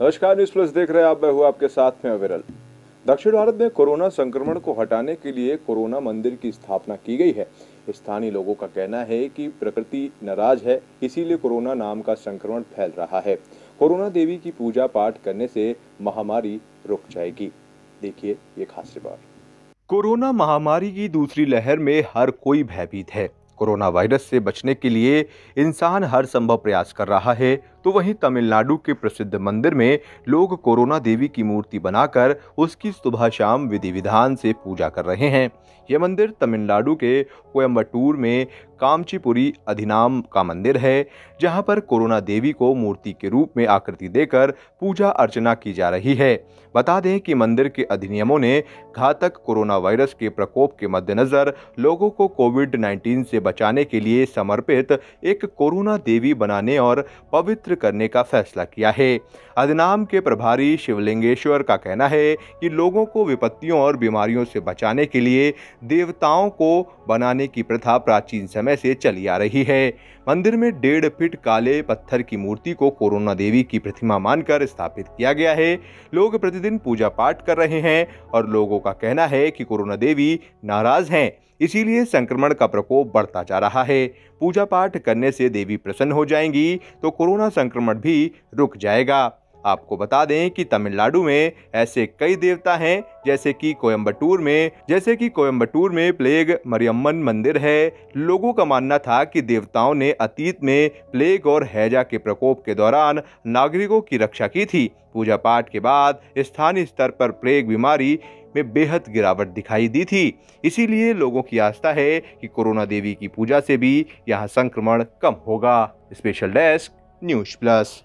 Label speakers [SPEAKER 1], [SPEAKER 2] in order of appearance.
[SPEAKER 1] नमस्कार news plus देख रहे हैं आप मैं हूँ आपके साथ में अविरल दक्षिण भारत में कोरोना संक्रमण को हटाने के लिए कोरोना मंदिर की स्थापना की गई है स्थानीय लोगों का कहना है कि प्रकृति नाराज है इसीलिए कोरोना नाम का संक्रमण फैल रहा है कोरोना देवी की पूजा पाठ करने से महामारी रुक जाएगी देखिए ये खास रिपोर्ट कोरोना महामारी की दूसरी लहर में हर कोई भयभीत है कोरोना वायरस से बचने के लिए इंसान हर संभव प्रयास कर रहा है तो वहीं तमिलनाडु के प्रसिद्ध मंदिर में लोग कोरोना देवी की मूर्ति बनाकर उसकी सुबह शाम विधि विधान से पूजा कर रहे हैं यह मंदिर तमिलनाडु के कोयम्बटूर में कामचीपुरी अधिनाम का मंदिर है जहां पर कोरोना देवी को मूर्ति के रूप में आकृति देकर पूजा अर्चना की जा रही है बता दें कि मंदिर के अधिनियमों ने घातक कोरोना वायरस के प्रकोप के मद्देनज़र लोगों को कोविड 19 से बचाने के लिए समर्पित एक कोरोना देवी बनाने और पवित्र करने का फैसला किया है अदनाम के प्रभारी शिवलिंगेश्वर का कहना है कि लोगों को विपत्तियों और बीमारियों से बचाने के लिए देवताओं को बनाने की प्रथा प्राचीन समय से चली आ रही है मंदिर में डेढ़ फीट काले पत्थर की मूर्ति को कोरोना देवी की प्रतिमा मानकर स्थापित किया गया है लोग प्रतिदिन पूजा पाठ कर रहे हैं और लोगों का कहना है कि कोरोना देवी नाराज हैं इसीलिए संक्रमण का प्रकोप बढ़ता जा रहा है पूजा पाठ करने से देवी प्रसन्न हो जाएंगी तो कोरोना संक्रमण भी रुक जाएगा आपको बता दें कि तमिलनाडु में ऐसे कई देवता हैं जैसे कि कोयम्बटूर में जैसे कि कोयम्बटूर में प्लेग मरियम्मन मंदिर है लोगों का मानना था कि देवताओं ने अतीत में प्लेग और हैजा के प्रकोप के दौरान नागरिकों की रक्षा की थी पूजा पाठ के बाद स्थानीय स्तर पर प्लेग बीमारी में बेहद गिरावट दिखाई दी थी इसीलिए लोगों की आस्था है कि कोरोना देवी की पूजा से भी यहाँ संक्रमण कम होगा स्पेशल डेस्क न्यूज प्लस